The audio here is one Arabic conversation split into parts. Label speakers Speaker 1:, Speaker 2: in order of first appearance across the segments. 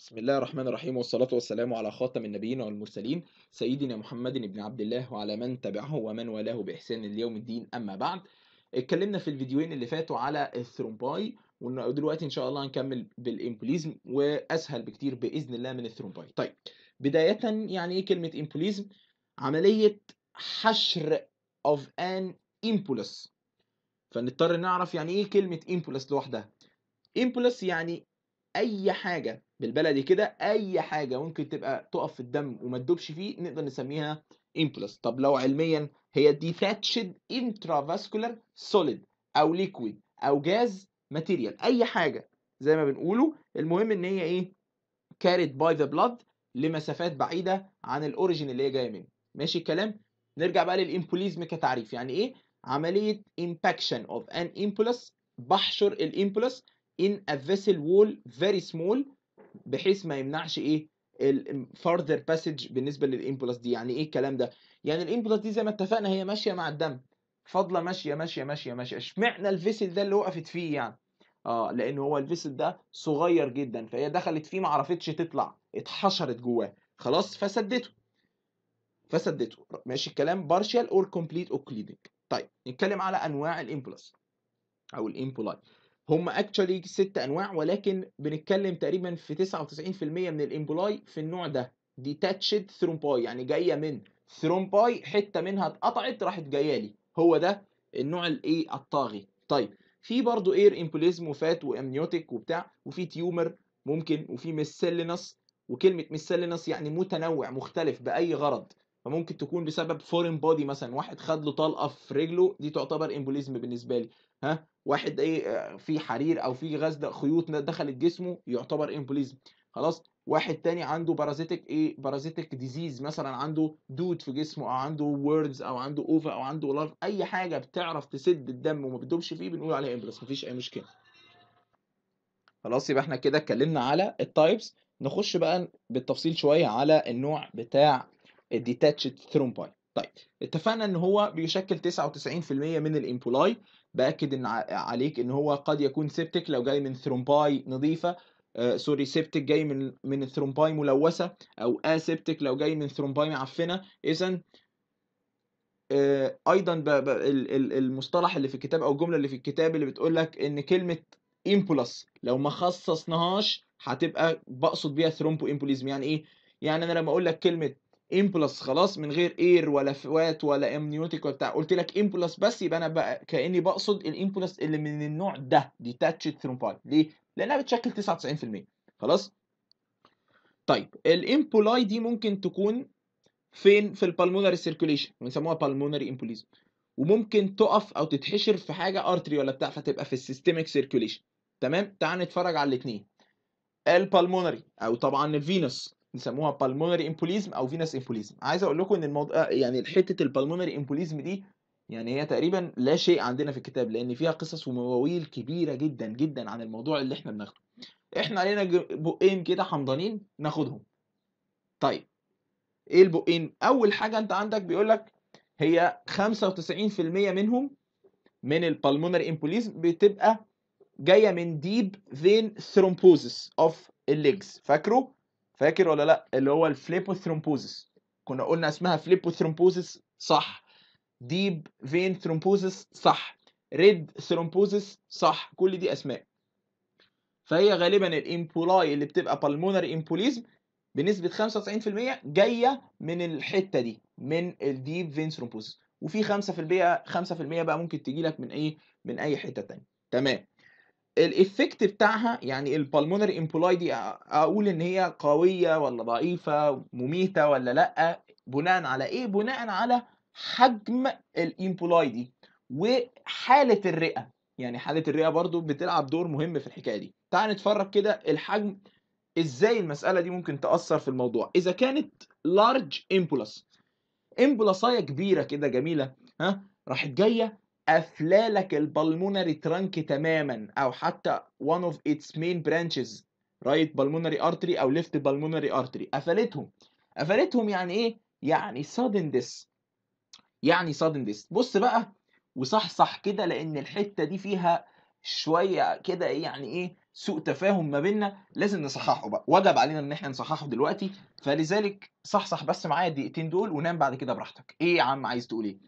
Speaker 1: بسم الله الرحمن الرحيم والصلاة والسلام على خاتم النبيين والمرسلين سيدنا محمد بن عبد الله وعلى من تبعه ومن والاه بإحسان اليوم الدين أما بعد اتكلمنا في الفيديوين اللي فاتوا على الثرومباي ودلوقتي إن شاء الله هنكمل بالإمبوليزم وأسهل بكتير بإذن الله من الثرومباي طيب بداية يعني إيه كلمة إمبوليزم عملية حشر of an impulse فنضطر نعرف يعني إيه كلمة impulse لوحدها impulse يعني أي حاجة بالبلدي كده اي حاجه ممكن تبقى تقف في الدم وما تدوبش فيه نقدر نسميها امبلس طب لو علميا هي ديتاتشد انترافاسكولار سوليد او ليكويد او جاز ماتيريال اي حاجه زي ما بنقوله المهم ان هي ايه كاريد باي ذا بلاد لمسافات بعيده عن الاوريجين اللي هي جايه منه ماشي الكلام نرجع بقى للامبوليزم كتعريف يعني ايه عمليه امباكشن اوف ان امبلس بحشر الامبولس in a vessel wall very small بحيث ما يمنعش ايه الفارذر باسج بالنسبه للامبولس دي يعني ايه الكلام ده يعني الامبولس دي زي ما اتفقنا هي ماشيه مع الدم فاضله ماشيه ماشيه ماشيه ماشيه اشمعنى الفيسل ده اللي وقفت فيه يعني اه لان هو الفيسل ده صغير جدا فهي دخلت فيه ما عرفتش تطلع اتحشرت جواه خلاص فسدته فسدته ماشي الكلام بارشال اور كومبليت اوكليدنج طيب نتكلم على انواع الامبولس او الامبولاي هم اكشولي ست انواع ولكن بنتكلم تقريبا في 99% من الامبولاي في النوع ده ديتاتشد ثرومباي يعني جايه من ثرومباي حته منها اتقطعت راحت جايه لي هو ده النوع الايه الطاغي طيب في برضو اير امبوليزم وفات وامنيوتيك وبتاع وفي تيومر ممكن وفي ميسيلينس وكلمه ميسيلينس يعني متنوع مختلف باي غرض فممكن تكون بسبب فورين بودي مثلا واحد خد له طلقه في رجله دي تعتبر امبوليزم بالنسبه لي ها واحد ايه آه، في حرير او في غاز خيوط دخلت جسمه يعتبر امبوليزم خلاص واحد تاني عنده بارازيتك ايه بارازيتك ديزيز مثلا عنده دود في جسمه او عنده ووردز او عنده اوفا او عنده لارف اي حاجه بتعرف تسد الدم وما بتدوبش فيه بنقول عليها امبلس مفيش اي مشكله خلاص يبقى احنا كده اتكلمنا على التايبس نخش بقى بالتفصيل شويه على النوع بتاع الديتاتشد ثرومباي طيب اتفقنا ان هو بيشكل 99% من الامبولاي باكد ان عليك ان هو قد يكون سيبتك لو جاي من ثرومباي نظيفه آه سوري سيبتك جاي من من ثرومباي ملوثه او اسيبتك لو جاي من ثرومباي معفنه اذا آه ايضا المصطلح اللي في الكتاب او الجمله اللي في الكتاب اللي بتقول لك ان كلمه امبولس لو ما خصصناهاش هتبقى بقصد بيها ثرومبو امبوليزم يعني ايه يعني انا لما اقول لك كلمه امبلس خلاص من غير اير ولا فوات ولا امنيوتيك ولا بتاع قلت لك امبلس بس يبقى انا بقى كاني بقصد الامبلس اللي من النوع ده ديتاتشد ثرومبايل ليه؟ لانها بتشكل 99% خلاص؟ طيب الامبولاي دي ممكن تكون فين في البالمونري سيركوليشن بنسموها بالمونري امبوليزم وممكن تقف او تتحشر في حاجه ارتري ولا بتاع فتبقى في السيستميك سيركوليشن تمام تعال نتفرج على الاثنين البالمونري او طبعا الفينوس بنسموها بالمونري امبوليزم او فينس امبوليزم عايز اقول لكم ان الموضوع يعني حته البالمونري امبوليزم دي يعني هي تقريبا لا شيء عندنا في الكتاب لان فيها قصص ومواويل كبيره جدا جدا عن الموضوع اللي احنا بناخده احنا علينا بقين كده حمضانين ناخدهم طيب ايه البقين اول حاجه انت عندك بيقول لك هي 95% منهم من البالمونري امبوليزم بتبقى جايه من ديب فين ثرومبوزس اوف الليجز فاكره فاكر ولا لا اللي هو الفليبوثرومبوزس كنا قلنا اسمها فليبوثرومبوزس صح ديب فين ثرومبوزس صح ريد ثرومبوزس صح كل دي اسماء فهي غالبا الامبولاي اللي بتبقى بالمونر امبوليزم بنسبه 95% جايه من الحته دي من الديب فين ثرومبوزس وفي 5% 5% بقى ممكن تجي لك من ايه من اي حته ثانيه تمام الايفكت بتاعها يعني البالمونري امبولاي دي اقول ان هي قويه ولا ضعيفه مميته ولا لا بناء على ايه بناء على حجم الامبولاي دي وحاله الرئه يعني حاله الرئه برضو بتلعب دور مهم في الحكايه دي تعال نتفرج كده الحجم ازاي المساله دي ممكن تاثر في الموضوع اذا كانت لارج امبولاس امبولاصايه كبيره كده جميله ها راحت جايه افلالك البلمونري ترانك تماما او حتى one of its main branches رايت بلمونري ارتري او left بلمونري ارتري قفلتهم قفلتهم يعني ايه يعني sudden death يعني sudden death بص بقى وصحصح كده لان الحته دي فيها شويه كده إيه؟ يعني ايه سوء تفاهم ما بيننا لازم نصححه بقى وجب علينا ان احنا نصححه دلوقتي فلذلك صحصح بس معايا الدقيقتين دول ونام بعد كده براحتك ايه يا عم عايز تقول ايه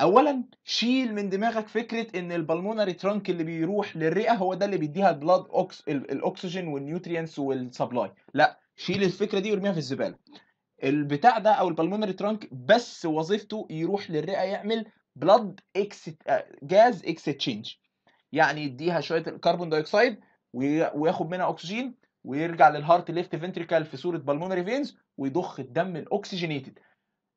Speaker 1: اولا شيل من دماغك فكره ان البلمونري ترانك اللي بيروح للرئه هو ده اللي بيديها البلاد أوكس... الاكسجين والنيوترينس والسبلاي لا شيل الفكره دي وارميها في الزباله البتاع ده او البلمونري ترانك بس وظيفته يروح للرئه يعمل بلاد اكس جاز تشينج يعني يديها شويه الكربون دايوكسيد وياخد منها اكسجين ويرجع للهارت ليفت فينتريكال في صوره بالمونري فينز ويضخ الدم الاكسجينيتد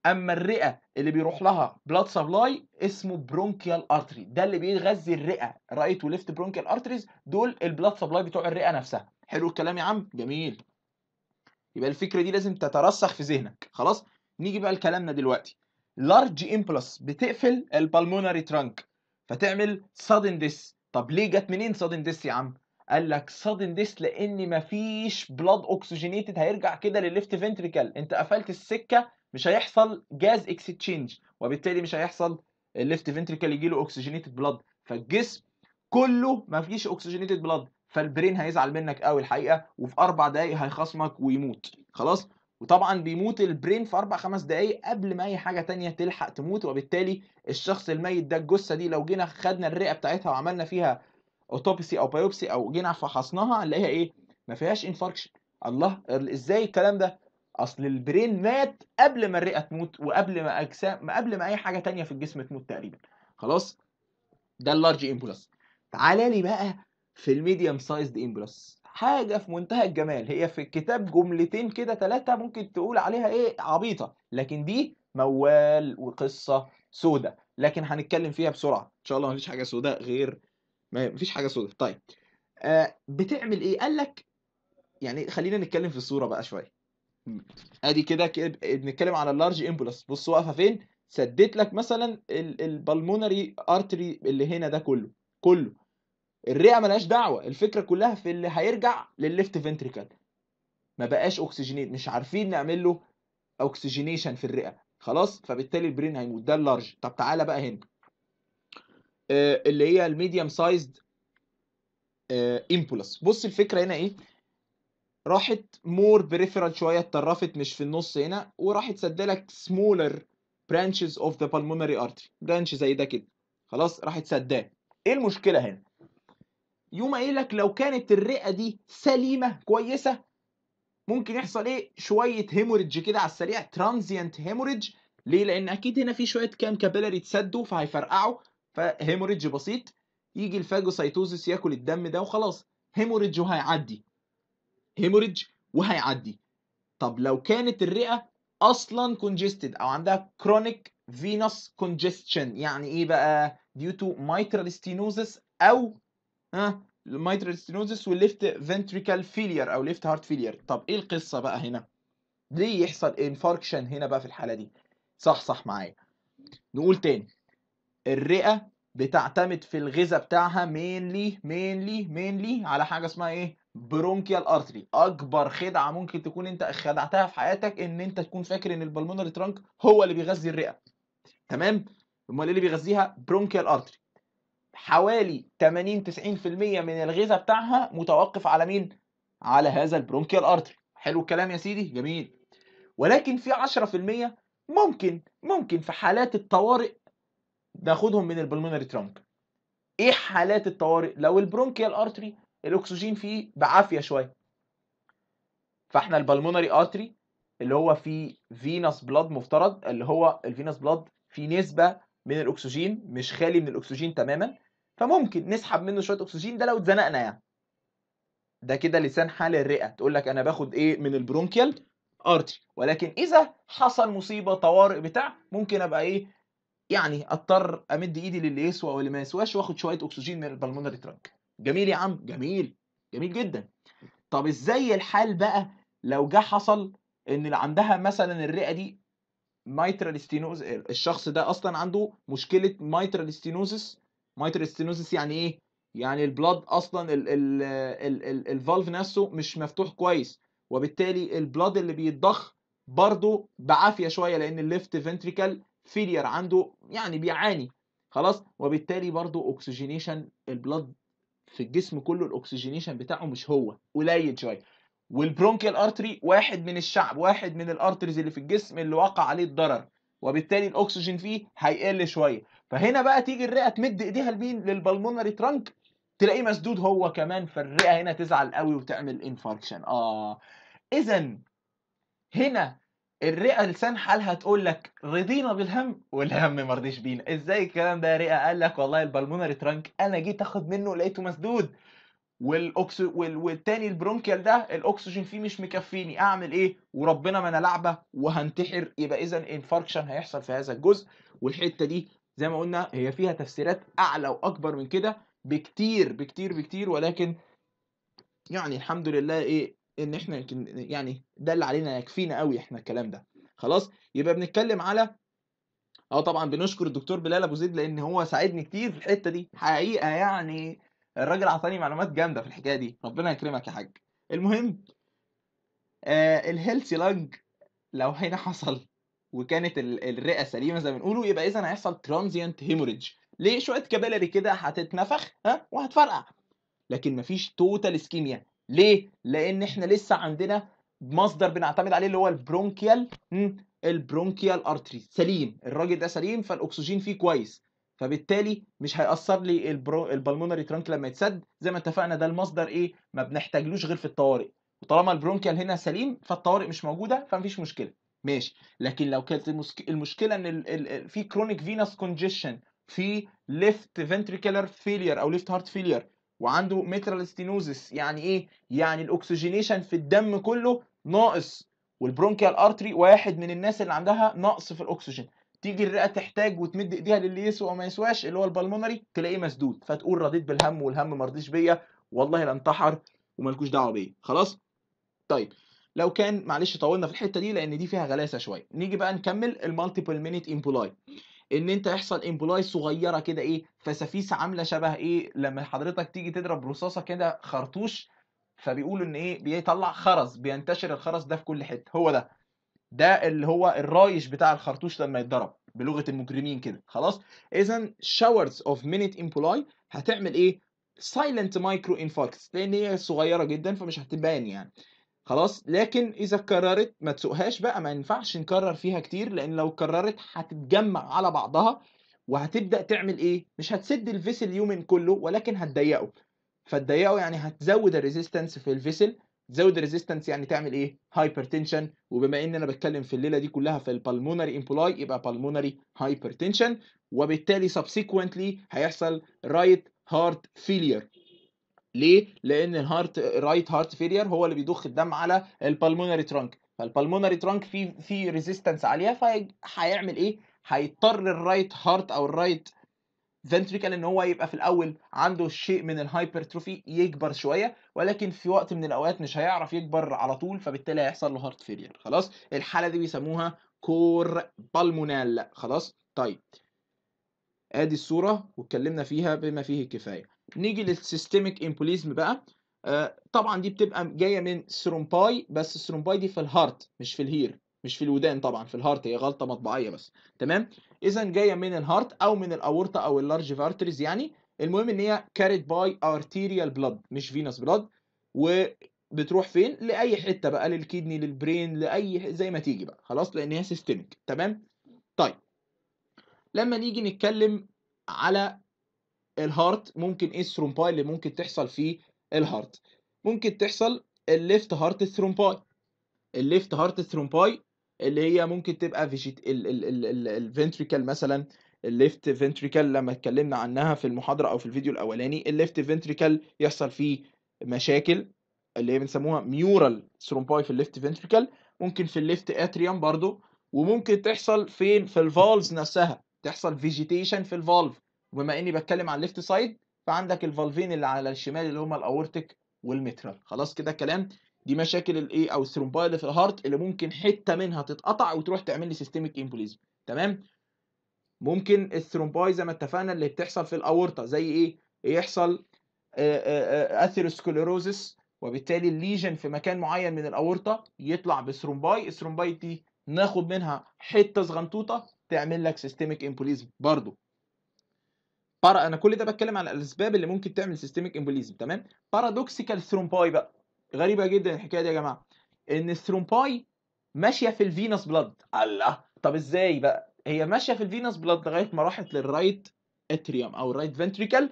Speaker 1: اما الرئه اللي بيروح لها بلاد سبلاي اسمه برونكيال ارتري ده اللي بيغذي الرئه رايت وليفت برونكيال ارتريز دول البلاد سبلاي بتوع الرئه نفسها حلو الكلام يا عم جميل يبقى الفكره دي لازم تترسخ في ذهنك خلاص نيجي بقى لكلامنا دلوقتي لارج امبلس بتقفل البالمونري ترانك فتعمل سادن ديس طب ليه جت منين سادن ديس يا عم قال لك سادن ديس لان مفيش بلاد اوكسجينيتد هيرجع كده للليفت فنتريكال انت قفلت السكه مش هيحصل جاز اكستشينج وبالتالي مش هيحصل الليفت فنتريكال يجي له اوكسجينيتد بلاد فالجسم كله ما فيش اوكسجينيتد بلاد فالبرين هيزعل منك قوي الحقيقه وفي اربع دقائق هيخصمك ويموت خلاص وطبعا بيموت البرين في اربع خمس دقائق قبل ما اي حاجه تانية تلحق تموت وبالتالي الشخص الميت ده الجثه دي لو جينا خدنا الرئه بتاعتها وعملنا فيها اوتوبسي او بايوبسي او جينا فحصناها هنلاقيها ايه ما فيهاش انفاركشن الله ازاي الكلام ده اصل البرين مات قبل ما الرئه تموت وقبل ما اجسام قبل ما اي حاجه تانية في الجسم تموت تقريبا خلاص ده اللارج امبولس تعالى لي بقى في الميديم سايزد امبولس حاجه في منتهى الجمال هي في الكتاب جملتين كده ثلاثه ممكن تقول عليها ايه عبيطه لكن دي موال وقصه سودة لكن هنتكلم فيها بسرعه ان شاء الله مفيش حاجه سوداء غير مفيش حاجه سوداء طيب آه بتعمل ايه قال لك يعني خلينا نتكلم في الصوره بقى شويه ادي كده بنتكلم على اللارج امبولس بص واقفه فين سدت لك مثلا البلمونري ارتري اللي هنا ده كله كله الرئه ملهاش دعوه الفكره كلها في اللي هيرجع للليفت فنتريكل ما بقاش اكسجينيت مش عارفين نعمل له اوكسجينيشن في الرئه خلاص فبالتالي البرين هيموت ده اللارج طب تعالى بقى هنا آه، اللي هي الميديم سايزد امبولس بص الفكره هنا ايه راحت مور بريفرال شويه اتطرفت مش في النص هنا وراحت لك سمولر برانشز اوف ذا بالمونري ارتري برانش زي ده كده خلاص راحت سداه ايه المشكله هنا يوم قايل لك لو كانت الرئه دي سليمه كويسه ممكن يحصل ايه شويه هيموريدج كده على السريع ترانزيانت هيموريدج ليه لان اكيد هنا في شويه كام كابيلاري اتسدوا فهيفرقعوا فهيموريدج بسيط يجي الفاجوسايتوزيس ياكل الدم ده وخلاص هيموريدج وهيعدي هيموريدج وهيعدي طب لو كانت الرئه اصلا كونجستد او عندها كرونيك فينوس كونجستشن يعني ايه بقى ديو تو مايترال ستينوزس او ها المايترال ستينوزس والليفت فنتريكال فيلير او ليفت هارت فيلير طب ايه القصه بقى هنا ليه يحصل انفاركشن هنا بقى في الحاله دي صح صح معايا نقول تاني الرئه بتعتمد في الغذاء بتاعها مينلي مينلي مينلي على حاجه اسمها ايه برونكيال ارتري اكبر خدعه ممكن تكون انت خدعتها في حياتك ان انت تكون فاكر ان البلمونري ترانك هو اللي بيغذي الرئه تمام امال ايه اللي بيغذيها برونكيال ارتري حوالي 80 90% من الغذاء بتاعها متوقف على مين على هذا البرونكيال ارتري حلو الكلام يا سيدي جميل ولكن في 10% ممكن ممكن في حالات الطوارئ ناخدهم من البلمونري ترانك ايه حالات الطوارئ لو البرونكيال ارتري الاكسجين فيه بعافيه شويه فاحنا البلمونري ارتري اللي هو فيه فينس بلاد مفترض اللي هو الفينس بلاد فيه نسبه من الاكسجين مش خالي من الاكسجين تماما فممكن نسحب منه شويه اكسجين ده لو اتزنقنا يعني ده كده لسان حال الرئه تقول لك انا باخد ايه من البرونكيال ارتري ولكن اذا حصل مصيبه طوارئ بتاع ممكن ابقى ايه يعني اضطر امد ايدي للي يسوى واللي ما يسواش واخد شويه اكسجين من البلمونري ترانك جميل يا عم جميل جميل جدا طب ازاي الحال بقى لو جه حصل ان اللي عندها مثلا الرئه دي مايترال ستينوز الشخص ده اصلا عنده مشكله مايترال ستينوزس مايترال ستينوزس يعني ايه يعني البلاد اصلا الفالف نفسه مش مفتوح كويس وبالتالي البلاد اللي بيتضخ برضه بعافيه شويه لان الليفت فنتريكال فيلير عنده يعني بيعاني خلاص وبالتالي برضه اكسجينيشن البلاد في الجسم كله الاكسجينيشن بتاعه مش هو قليل شويه والبرونكيال ارتري واحد من الشعب واحد من الارتريز اللي في الجسم اللي وقع عليه الضرر وبالتالي الاكسجين فيه هيقل شويه فهنا بقى تيجي الرئه تمد ايديها لمين للبلمونري ترانك تلاقيه مسدود هو كمان فالرئه هنا تزعل قوي وتعمل انفاركشن اه اذا هنا الرئه لسان حالها تقول لك رضينا بالهم والهم ما رضيش بينا ازاي الكلام ده يا رئه قال لك والله البلمونري ترانك انا جيت اخد منه لقيته مسدود والاكس وال... والتاني البرونكيال ده الاكسجين فيه مش مكفيني اعمل ايه وربنا ما انا لعبه وهنتحر يبقى اذا انفاركشن هيحصل في هذا الجزء والحته دي زي ما قلنا هي فيها تفسيرات اعلى واكبر من كده بكتير بكتير بكتير ولكن يعني الحمد لله ايه ان احنا يعني ده اللي علينا يكفينا قوي احنا الكلام ده خلاص يبقى بنتكلم على اه طبعا بنشكر الدكتور بلال ابو زيد لان هو ساعدني كتير في الحته دي حقيقه يعني الراجل عطاني معلومات جامده في الحكايه دي ربنا يكرمك يا حاج المهم آه الهيلثي لانج لو هنا حصل وكانت الرئه سليمه زي ما بنقولوا يبقى اذا هيحصل ترانزيانت هيموريدج ليه شويه كابيلري كده هتتنفخ ها وهتفرقع لكن مفيش توتال اسكيميا ليه؟ لان احنا لسه عندنا مصدر بنعتمد عليه اللي هو البرونكيال البرونكيال ارتري سليم الراجل ده سليم فالاكسجين فيه كويس فبالتالي مش هيأثر لي البرو... البلمونري ترانك لما يتسد زي ما اتفقنا ده المصدر ايه ما بنحتاجلوش غير في الطوارئ وطالما البرونكيال هنا سليم فالطوارئ مش موجوده فمفيش مشكله ماشي لكن لو كانت المشكله ان في كرونيك فينس كونجيشن في ليفت فنتريكولار فيلير او ليفت هارت فيلير وعنده ميترال ستينوزس يعني ايه يعني الاكسجينيشن في الدم كله ناقص والبرونكيال ارتري واحد من الناس اللي عندها نقص في الاكسجين تيجي الرئه تحتاج وتمد ايديها للي يسوى وما يسواش اللي هو البلمونري تلاقيه مسدود فتقول رضيت بالهم والهم ما رضيش بيا والله لا انتحر وملكوش دعوه بيا خلاص طيب لو كان معلش طولنا في الحته دي لان دي فيها غلاسه شويه نيجي بقى نكمل المالتيبل مينيت امبولاي ان انت يحصل امبلاي صغيره كده ايه فسفيسه عامله شبه ايه لما حضرتك تيجي تضرب رصاصه كده خرطوش فبيقولوا ان ايه بيطلع خرز بينتشر الخرز ده في كل حته هو ده ده اللي هو الرايش بتاع الخرطوش لما يتضرب بلغه المجرمين كده خلاص اذا شاورز اوف مينيت امبلاي هتعمل ايه سايلنت مايكرو انفاركتس لان هي صغيره جدا فمش هتبان يعني خلاص لكن اذا اتكررت ما تسوقهاش بقى ما ينفعش نكرر فيها كتير لان لو اتكررت هتتجمع على بعضها وهتبدا تعمل ايه مش هتسد الفيسل يومن كله ولكن هتضيقه فتضيقه يعني هتزود الريزيستنس في الفيسل تزود الريزيستنس يعني تعمل ايه هايبرتنشن وبما ان انا بتكلم في الليله دي كلها في البالمونري امبلاي يبقى بالمونري هايبرتنشن وبالتالي سبسيكوينتلي هيحصل رايت هارت فيلير ليه؟ لان الهارت رايت هارت فيلير هو اللي بيضخ الدم على البالمونري ترانك فالبالمونري ترانك في في ريزيستنس عليها فهيعمل ايه؟ هيضطر الرايت هارت او الرايت فنتريكال ان هو يبقى في الاول عنده شيء من الهايبرتروفي يكبر شويه ولكن في وقت من الاوقات مش هيعرف يكبر على طول فبالتالي هيحصل له هارت فيلير خلاص الحاله دي بيسموها كور بالمونال خلاص طيب ادي الصوره واتكلمنا فيها بما فيه الكفايه نيجي للسيستميك امبوليزم بقى آه، طبعا دي بتبقى جايه من سرومباي بس السرومباي دي في الهارت مش في الهير مش في الودان طبعا في الهارت هي غلطه مطبعيه بس تمام اذا جايه من الهارت او من الاورطه او اللارج فارتريز يعني المهم ان هي كاريد باي ارتيريال بلاد مش فينس بلاد وبتروح فين لاي حته بقى للكدني للبرين لاي زي ما تيجي بقى خلاص لان هي سيستميك تمام طيب لما نيجي نتكلم على الهارت ممكن ايه الثرومباي اللي ممكن تحصل في الهارت ممكن تحصل الليفت هارت ثرومباي الليفت هارت ثرومباي اللي هي ممكن تبقى فيجيت الفنتريكال مثلا الليفت فنتريكال لما اتكلمنا عنها في المحاضره او في الفيديو الاولاني الليفت فنتريكال يحصل فيه مشاكل اللي هي بنسموها ميورال ثرومباي في الليفت فنتريكال ممكن في الليفت اتريوم برضو وممكن تحصل فين في الفالز نفسها تحصل فيجيتيشن في الفالف وبما اني بتكلم عن ليفت سايد فعندك الفالفين اللي على الشمال اللي هما الاورتيك والمترال خلاص كده الكلام دي مشاكل الايه او الثرومباي اللي في الهارت اللي ممكن حته منها تتقطع وتروح تعمل لي سيستميك امبوليزم تمام ممكن الثرومباي زي ما اتفقنا اللي بتحصل في الاورطه زي ايه يحصل اثيروسكليروزس وبالتالي الليجن في مكان معين من الاورطه يطلع بثرومباي الثرومباي دي ناخد منها حته صغنطوطه تعمل لك سيستميك امبوليزم برضو بارا انا كل ده بتكلم على الاسباب اللي ممكن تعمل سيستميك امبوليزم تمام بارادوكسيكال ثرومباي بقى غريبه جدا الحكايه دي يا جماعه ان الثرومباي ماشيه في الفينس بلاد الله طب ازاي بقى هي ماشيه في الفينس بلاد لغايه ما راحت للرايت اتريوم او الرايت فنتريكل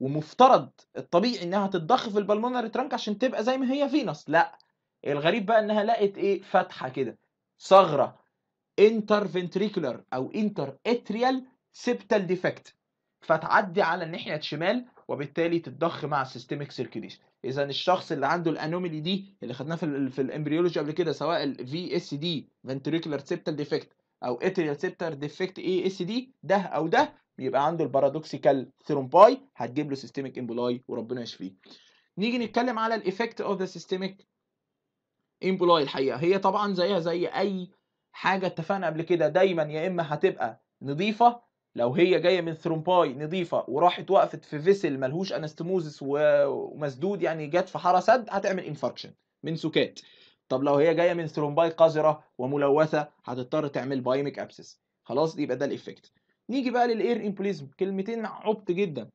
Speaker 1: ومفترض الطبيعي انها تتضخ في البلمونري ترانك عشان تبقى زي ما هي فينس لا الغريب بقى انها لقت ايه فتحه كده ثغره انتر فنتريكولار او انتر اتريال سيبتال ديفكت فتعدي على الناحيه الشمال وبالتالي تتضخ مع السيستميك سيركيليشن اذا الشخص اللي عنده الانوميلي دي اللي خدناها في في الامبريولوجي قبل كده سواء الفي اس دي فنتريكولار سيبتال ديفكت او اتريال سيبتال ديفكت اي اس دي ده او ده بيبقى عنده البارادوكسيكال ثرومباي هتجيب له سيستميك امبولاي وربنا يشفيه نيجي نتكلم على الايفكت اوف ذا سيستميك امبولاي الحقيقه هي طبعا زيها زي اي حاجه اتفقنا قبل كده دايما يا اما هتبقى نظيفه لو هي جايه من ثرومباي نظيفه وراحت وقفت في فيسل ملهوش انستموزس ومسدود يعني جت في حاره سد هتعمل انفاركشن من سكات طب لو هي جايه من ثرومباي قذره وملوثه هتضطر تعمل بايميك ابسس خلاص يبقى ده الايفكت نيجي بقى للاير امبوليزم كلمتين عبط جدا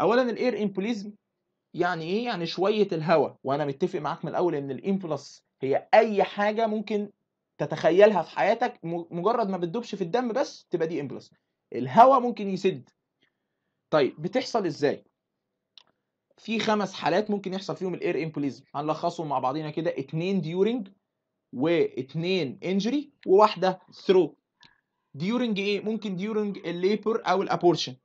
Speaker 1: اولا الاير امبوليزم يعني ايه يعني شويه الهواء وانا متفق معاك من الاول ان الامبلس هي اي حاجه ممكن تتخيلها في حياتك مجرد ما بتدوبش في الدم بس تبقى دي امبلس الهواء ممكن يسد طيب بتحصل ازاي في خمس حالات ممكن يحصل فيهم الاير امبوليزم هنلخصهم مع بعضينا كده اتنين ديورنج واتنين انجري وواحده ثرو ديورنج ايه ممكن ديورنج الليبر او الابورشن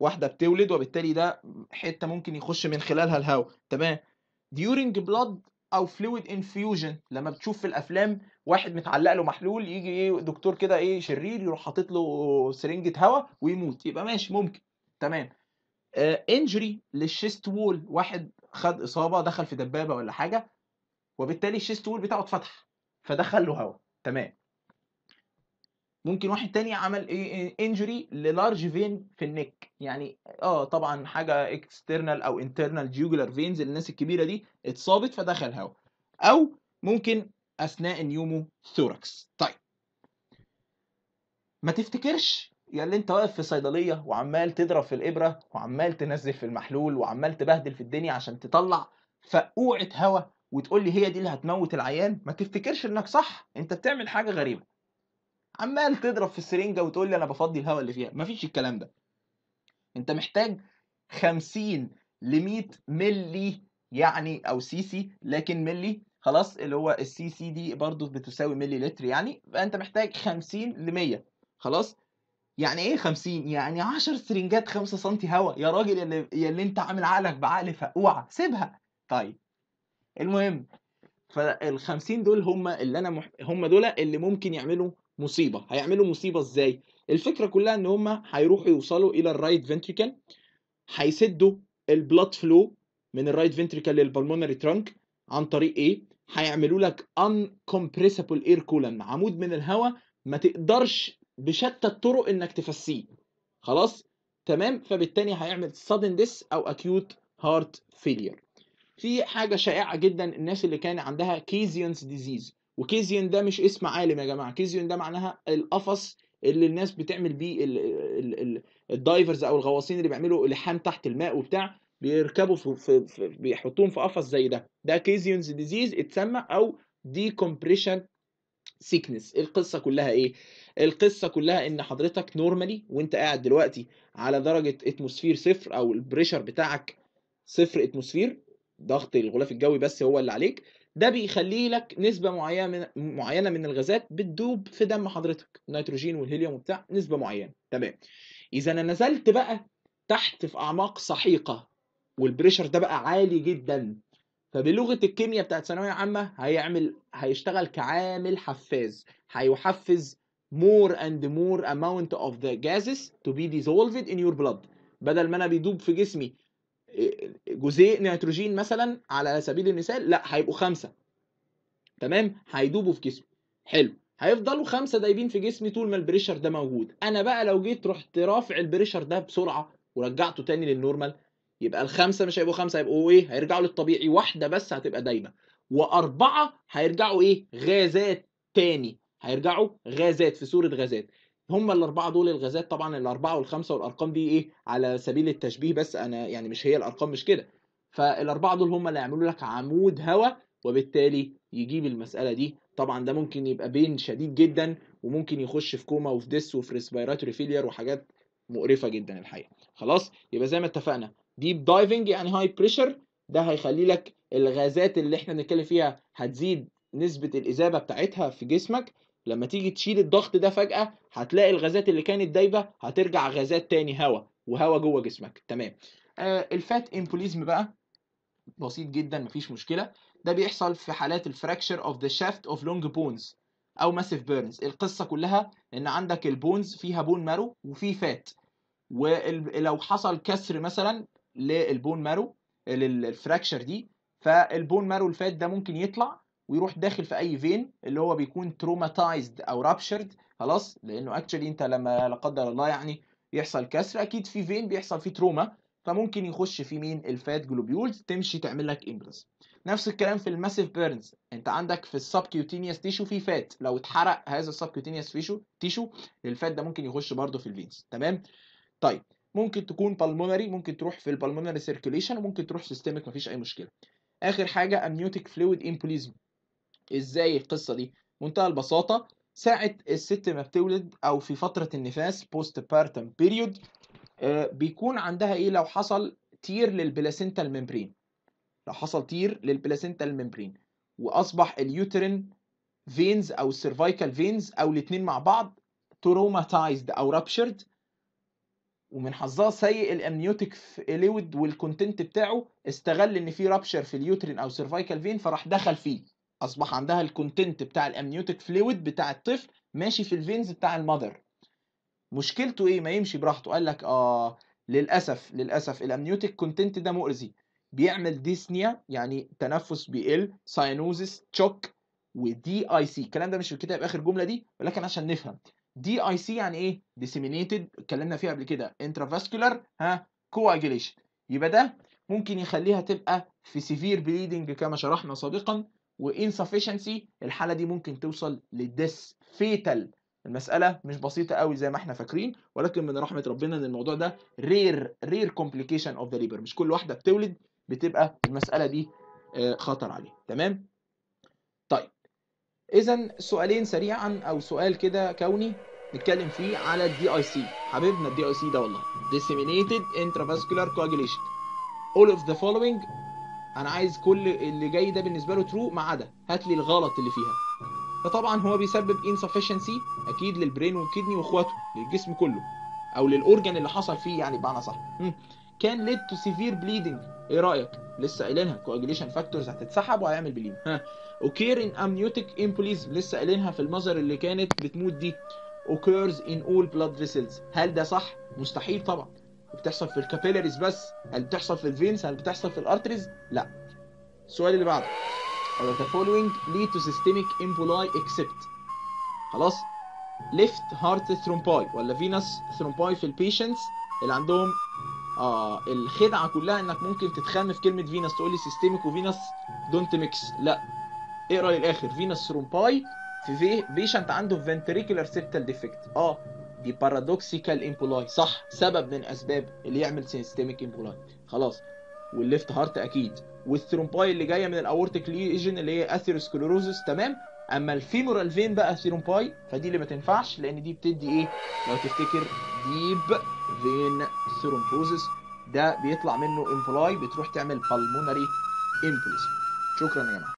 Speaker 1: واحده بتولد وبالتالي ده حته ممكن يخش من خلالها الهواء تمام ديورنج بلاد او فلويد انفيوجن لما بتشوف في الافلام واحد متعلق له محلول يجي ايه دكتور كده ايه شرير يروح حاطط له سرنجه هواء ويموت يبقى ماشي ممكن تمام انجري للشيست وول واحد خد اصابه دخل في دبابه ولا حاجه وبالتالي الشيست وول بتاعه اتفتح فدخل له هواء تمام ممكن واحد تاني عمل انجري للارج فين في النك يعني اه طبعا حاجه اكسترنال او انترنال جيوجلر فينز الناس الكبيره دي اتصابت فدخل هوا او ممكن اثناء نيومو ثوركس طيب ما تفتكرش يا اللي انت واقف في صيدليه وعمال تضرب في الابره وعمال تنزف في المحلول وعمال تبهدل في الدنيا عشان تطلع فقوعه هوا وتقول لي هي دي اللي هتموت العيان ما تفتكرش انك صح انت بتعمل حاجه غريبه عمال تضرب في السرنجه وتقول لي انا بفضي الهواء اللي فيها مفيش الكلام ده انت محتاج 50 ل 100 ملي يعني او سي سي لكن ملي خلاص اللي هو السي سي دي برضه بتساوي ملي لتر يعني فانت محتاج 50 ل 100 خلاص يعني ايه 50 يعني 10 سرنجات 5 سم هواء يا راجل اللي, اللي انت عامل عقلك بعقل فقوعه سيبها طيب المهم فال 50 دول هم اللي انا مح... هم دول اللي ممكن يعملوا مصيبه هيعملوا مصيبه ازاي الفكره كلها ان هما هيروحوا يوصلوا الى الرايت فنتريكل هيسدوا البلاد فلو من الرايت فنتريكل للبلمونري ترانك عن طريق ايه هيعملوا لك ان كومبريسبل اير كولن عمود من الهواء ما تقدرش بشتى الطرق انك تفسيه خلاص تمام فبالتالي هيعمل سادن ديس او اكيوت هارت فيلير في حاجة شائعة جدا الناس اللي كان عندها كيزيونز ديزيز وكيزيان ده مش اسم عالم يا جماعه كيزيان ده معناها القفص اللي الناس بتعمل بيه الدايفرز او الغواصين اللي بيعملوا لحام تحت الماء وبتاع بيركبوا في, في, في بيحطوهم في قفص زي ده ده كيزيونز ديزيز اتسمى او دي كومبريشن سيكنس القصه كلها ايه القصه كلها ان حضرتك نورمالي وانت قاعد دلوقتي على درجه اتموسفير صفر او البريشر بتاعك صفر اتموسفير ضغط الغلاف الجوي بس هو اللي عليك ده بيخلي لك نسبه معينه من معينه من الغازات بتدوب في دم حضرتك النيتروجين والهيليوم وبتاع نسبه معينه تمام اذا انا نزلت بقى تحت في اعماق سحيقه والبريشر ده بقى عالي جدا فبلغه الكيمياء بتاعت ثانويه عامه هيعمل هيشتغل كعامل حفاز هيحفز more and more amount of the gases to be dissolved in your blood بدل ما انا بيدوب في جسمي جزيء نيتروجين مثلا على سبيل المثال لا هيبقوا خمسه تمام هيدوبوا في جسمي حلو هيفضلوا خمسه دايبين في جسمي طول ما البريشر ده موجود انا بقى لو جيت رحت رافع البريشر ده بسرعه ورجعته تاني للنورمال يبقى الخمسه مش هيبقوا خمسه هيبقوا ايه هيرجعوا للطبيعي واحده بس هتبقى دايبه واربعه هيرجعوا ايه غازات تاني هيرجعوا غازات في صوره غازات هم الاربعه دول الغازات طبعا الاربعه والخمسه والارقام دي ايه على سبيل التشبيه بس انا يعني مش هي الارقام مش كده فالاربعه دول هم اللي يعملوا لك عمود هواء وبالتالي يجيب المساله دي طبعا ده ممكن يبقى بين شديد جدا وممكن يخش في كوما وفي ديس وفي ريسبيراتوري فيلير وحاجات مقرفه جدا الحقيقه خلاص يبقى زي ما اتفقنا ديب دايفنج يعني هاي بريشر ده هيخلي لك الغازات اللي احنا بنتكلم فيها هتزيد نسبه الاذابه بتاعتها في جسمك لما تيجي تشيل الضغط ده فجأة هتلاقي الغازات اللي كانت دايبة هترجع غازات تاني هوا وهوا جوه جسمك تمام آه الفات امبوليزم بقى بسيط جدا مفيش مشكلة ده بيحصل في حالات الفراكشر اوف ذا شافت اوف لونج بونز او ماسيف بيرنز القصة كلها ان عندك البونز فيها بون مارو وفي فات ولو حصل كسر مثلا للبون مارو للفراكشر دي فالبون مارو الفات ده ممكن يطلع ويروح داخل في اي فين اللي هو بيكون تروماتايزد او رابشرد خلاص لانه اكشلي انت لما لا قدر الله يعني يحصل كسر اكيد في فين بيحصل فيه تروما فممكن يخش في مين الفات جلوبيولز تمشي تعمل لك امبرس نفس الكلام في الماسيف بيرنز انت عندك في السبكيوتينيوس تيشو في فات لو اتحرق هذا السبكيوتينيوس تيشو تيشو الفات ده ممكن يخش برده في الفينز تمام طيب ممكن تكون بالمونري ممكن تروح في البالمونري سيركيليشن وممكن تروح سيستميك مفيش اي مشكله اخر حاجه امنيوتيك فلويد امبوليزم ازاي القصه دي منتهى البساطه ساعه الست ما بتولد او في فتره النفاس بوست بارتم بيريود بيكون عندها ايه لو حصل تير للبلاسينتال الممبرين لو حصل تير للبلاسينتال الممبرين واصبح اليوترين فينز او السيرفايكال فينز او الاثنين مع بعض تروماتايزد او رابشرد ومن حظها سيء الامنيوتيك فلويد والكونتنت بتاعه استغل ان في رابشر في اليوترين او سيرفايكال فين فراح دخل فيه اصبح عندها الكونتنت بتاع الامنيوتيك فلويد بتاع الطفل ماشي في الفينز بتاع المذر مشكلته ايه ما يمشي براحته قال لك اه للاسف للاسف الامنيوتيك كونتنت ده مؤذي بيعمل ديسنيا يعني تنفس بيقل ساينوزس تشوك ودي اي سي الكلام ده مش في الكتاب اخر جمله دي ولكن عشان نفهم دي اي سي يعني ايه ديسيمينيتد اتكلمنا فيها قبل كده انترافاسكولار ها كواجيليشن يبقى ده ممكن يخليها تبقى في سيفير بليدنج كما شرحنا سابقا وانسفشنسي الحاله دي ممكن توصل للديث فيتال المساله مش بسيطه قوي زي ما احنا فاكرين ولكن من رحمه ربنا ان الموضوع ده رير رير كومبليكيشن اوف ذا ليبر مش كل واحده بتولد بتبقى المساله دي آه، خطر عليها تمام طيب اذا سؤالين سريعا او سؤال كده كوني نتكلم فيه على الدي اي سي حبيبنا الدي اي سي ده والله disseminated intravascular coagulation all of the following انا عايز كل اللي جاي ده بالنسبه له ترو ما عدا هات لي الغلط اللي فيها فطبعا هو بيسبب insufficiency اكيد للبرين والكدني واخواته للجسم كله او للاورجن اللي حصل فيه يعني بمعنى صح كان ليد تو سيفير بليدنج ايه رايك لسه قايلينها كواجليشن فاكتورز هتتسحب وهيعمل بليد ها اوكير ان امنيوتيك امبوليزم لسه قايلينها في المظهر اللي كانت بتموت دي occurs in all blood vessels هل ده صح مستحيل طبعا بتحصل في الكابيلاريز بس هل بتحصل في الفينز هل بتحصل في الارتريز لا السؤال اللي بعده the following lead to systemic emboli except خلاص left heart thrombi ولا venous thrombi في البيشنتس اللي عندهم آه الخدعه كلها انك ممكن تتخم في كلمه فينس تقول لي سيستميك وفينس دونت ميكس لا اقرا للاخر فينس ثرومباي في في بيشنت عنده فنتريكولار سيبتال ديفكت اه دي بارادوكسيكال امبولاي صح سبب من اسباب اللي يعمل سيستميك امبولاي خلاص والليفت هارت اكيد والثرومباي اللي جايه من الاورتيك ليجن اللي هي اثيروسكلوروزس تمام اما الفيمورال فين بقى ثرومباي فدي اللي ما تنفعش لان دي بتدي ايه لو تفتكر ديب فين ثرومبوزس ده بيطلع منه امبولاي بتروح تعمل بالمونري امبوليزم شكرا يا جماعه